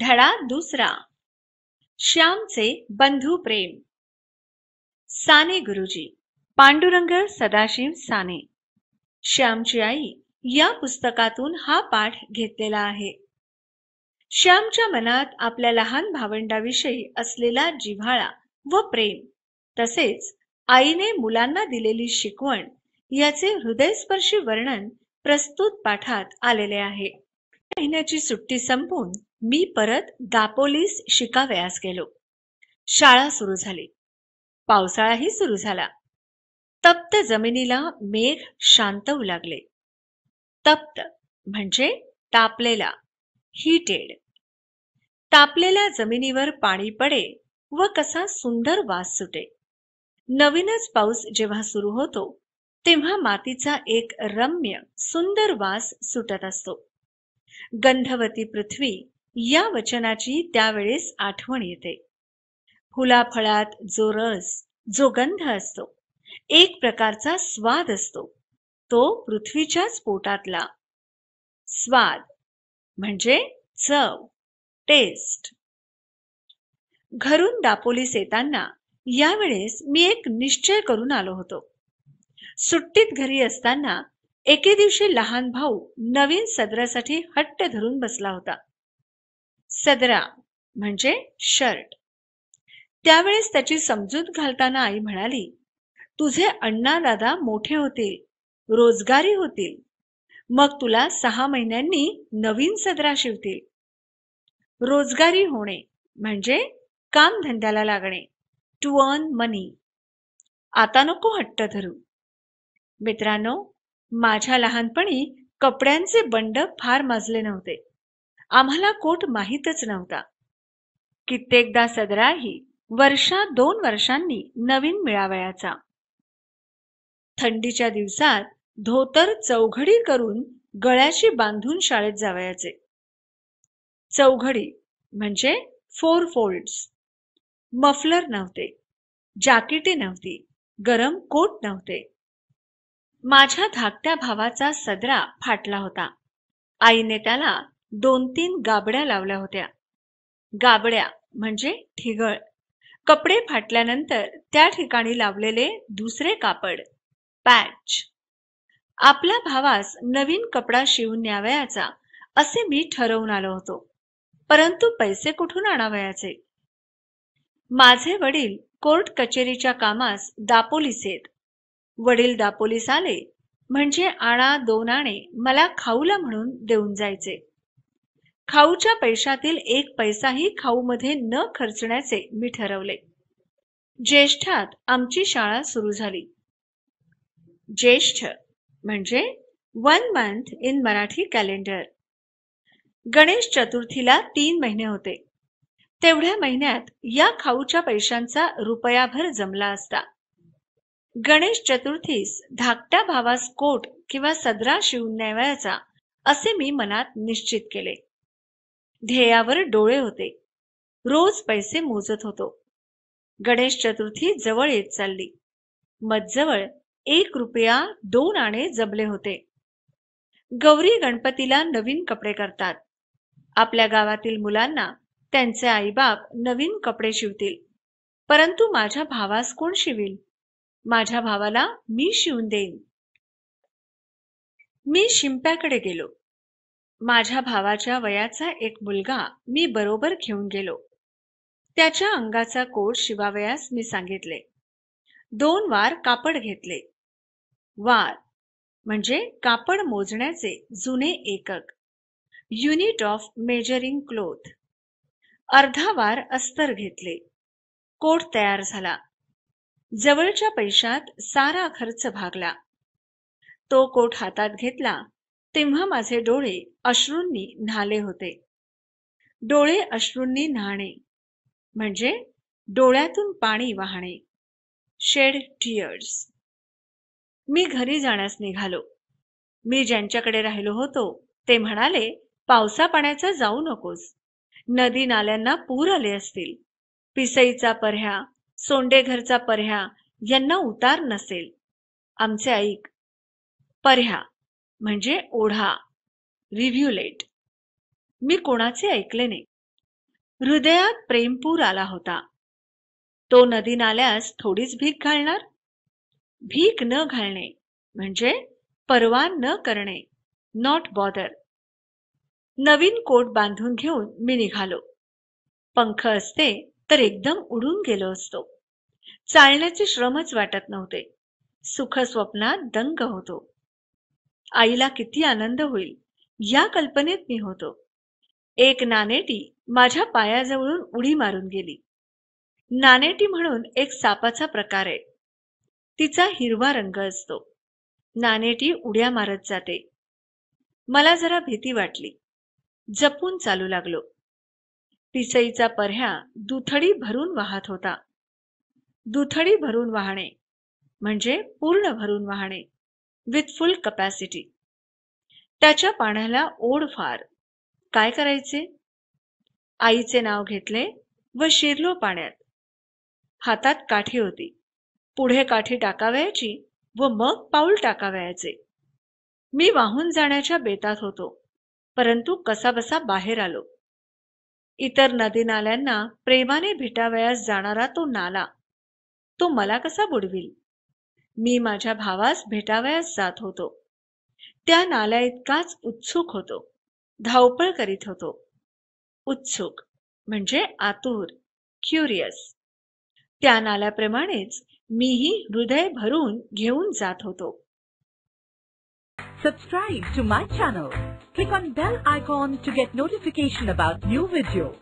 धडा दुसरा श्यामचे बंधू प्रेम साने गुरुजी पांडुरंग सदाशिव साने श्यामची आई या पुस्तकातून हा पाठ घेतलेला आहे श्यामच्या मनात आपल्या लहान भावंडाविषयी असलेला जिव्हाळा व प्रेम तसेच आईने मुलांना दिलेली शिकवण याचे हृदयस्पर्शी वर्णन प्रस्तुत पाठात आलेले आहे महिन्याची सुट्टी संपून मी परत दापोलीस शिकावयास गेलो शाळा सुरू झाली पावसाळाही सुरू झाला तप्त जमिनीला मेघ होऊ लागले तप्त म्हणजे तापलेला हिटेड तापलेल्या जमिनीवर पाणी पडे व कसा सुंदर वास सुटे नवीनच पाऊस जेव्हा सुरू होतो तेव्हा मातीचा एक रम्य सुंदर वास सुटत असतो गंधवती पृथ्वी या वचनाची त्यावेळेस आठवण येते फुलाफळात जो रस जो गंध असतो एक प्रकारचा स्वाद असतो तो पृथ्वीच्याच पोटातला स्वाद म्हणजे चव टेस्ट घरून दापोलीस येताना यावेळेस मी एक निश्चय करून आलो होतो सुट्टीत घरी असताना एके दिवशी लहान भाऊ नवीन सदरासाठी हट्ट धरून बसला होता सदरा म्हणजे शर्ट त्यावेळेस त्याची समजूत घालताना आई म्हणाली तुझे अण्णा दादा मोठे होतील रोजगारी होतील मग तुला सहा महिन्यांनी नवीन सदरा शिवतील रोजगारी होणे म्हणजे काम धंद्याला लागणे टू अर्न मनी आता नको हट्ट धरू मित्रांनो माझ्या लहानपणी कपड्यांचे बंड फार माजले नव्हते आम्हाला कोट माहीतच नव्हता कित्येकदा सदराही वर्षा दोन वर्षांनी नवीन मिळावयाचा थंडीच्या दिवसात धोतर चौघडी करून गळ्याशी बांधून शाळेत जावयाचे चौघडी म्हणजे फोर फोल्ड्स मफलर नव्हते जाकिटे नव्हती गरम कोट नव्हते माझ्या धाकट्या भावाचा सदरा फाटला होता आईने त्याला दोन तीन गाबड्या लावल्या होत्या गाबड्या म्हणजे ठिगळ कपडे फाटल्यानंतर त्या ठिकाणी लावलेले दुसरे कापड पॅच आपल्या भावास नवीन कपडा शिवून न्यावयाचा असे मी ठरवून आलो होतो परंतु पैसे कुठून आणावयाचे माझे वडील कोर्ट कचेरीच्या कामास दापोलीस येत वडील दापोलीस आले म्हणजे आणा दोन आणे मला खाऊला म्हणून देऊन जायचे खाऊच्या पैशातील एक पैसाही खाऊमध्ये न खर्चण्याचे मी ठरवले ज्येष्ठात आमची शाळा सुरू झाली ज्येष्ठ म्हणजे one month in Marathi calendar Ganesh चतुर्थीला तीन महिने होते तेवढ्या महिन्यात या खाऊच्या पैशांचा रुपयाभर जमला असता गणेश चतुर्थीस धाकट्या भावास कोट किंवा सदरा शिवून न्यावयाचा असे मी मनात निश्चित केले ध्येयावर डोळे होते रोज पैसे मोजत होतो गणेश चतुर्थी जवळ येत चालली मजवळ एक रुपया दोन आणे जबले होते गौरी गणपतीला नवीन कपडे करतात आपल्या गावातील मुलांना त्यांचे आईबाप नवीन कपडे शिवतील परंतु माझ्या भावास कोण शिवील माझ्या भावाला मी शिवून देईन मी शिंप्याकडे गेलो माझ्या भावाच्या वयाचा एक मुलगा मी बरोबर घेऊन गेलो त्याच्या अंगाचा कोड शिवावयास मी सांगितले दोन वार कापड घेतले वार म्हणजे कापड मोजण्याचे जुने एकक युनिट ऑफ मेजरिंग क्लोथ अर्धा वार अस्तर घेतले कोट तयार झाला जवळच्या पैशात सारा खर्च भागला तो कोट हातात घेतला तेव्हा माझे डोळे अश्रूंनी न्हाले होते डोळे अश्रूंनी न्हाणे म्हणजे डोळ्यातून पाणी वाहणे शेड टियर्स मी घरी जाण्यास निघालो मी ज्यांच्याकडे राहिलो होतो ते म्हणाले पावसा पाण्याचा जाऊ नकोस नदी नाल्यांना पूर आले असतील पिसईचा पर्ह्या सोंडे घरचा पर्ह्या यांना उतार नसेल आमचे ऐक पर्ह्या म्हणजे ओढा रिव्ह्युलेट मी कोणाचे ऐकले नाही हृदयात प्रेमपूर आला होता तो नदी नाल्यास थोडीच भीक घालणार भीक न घालणे म्हणजे परवा न करणे नॉट बॉदर नवीन कोट बांधून घेऊन मी निघालो पंख असते तर एकदम उडून गेलो असतो चालण्याचे श्रमच वाटत नव्हते सुखस्वप्नात दंग होतो आईला किती आनंद होईल या कल्पनेत मी होतो एक नानेटी माझ्या पायाजवळून उडी मारून गेली नानेटी म्हणून एक सापाचा प्रकार आहे तिचा हिरवा रंग असतो नानेटी उड्या मारत जाते मला जरा भीती वाटली जपून चालू लागलो पिसईचा पर्ह्या दुथडी भरून वाहत होता दुथडी भरून वाहणे म्हणजे पूर्ण भरून वाहणे विथ फुल कपॅसिटी त्याच्या पाण्याला ओढ फार काय करायचे आईचे नाव घेतले व शिरलो पाण्यात हातात काठी होती पुढे काठी टाकावयाची व मग पाऊल टाकावयाचे मी वाहून जाण्याच्या बेतात होतो परंतु कसाबसा बाहेर आलो इतर नदी नाल्यांना प्रेमाने भेटावयास जाणारा तो नाला तो मला कसा बुडविल मी माझ्या भावास भेटावयास जात होतो त्या नाल्या इतकाच उत्सुक होतो धावपळ करीत होतो उत्सुक म्हणजे आतुर क्युरियस त्या नाल्याप्रमाणेच मीही हृदय भरून घेऊन जात होतो Subscribe to my channel. Click on bell icon to get notification about new video.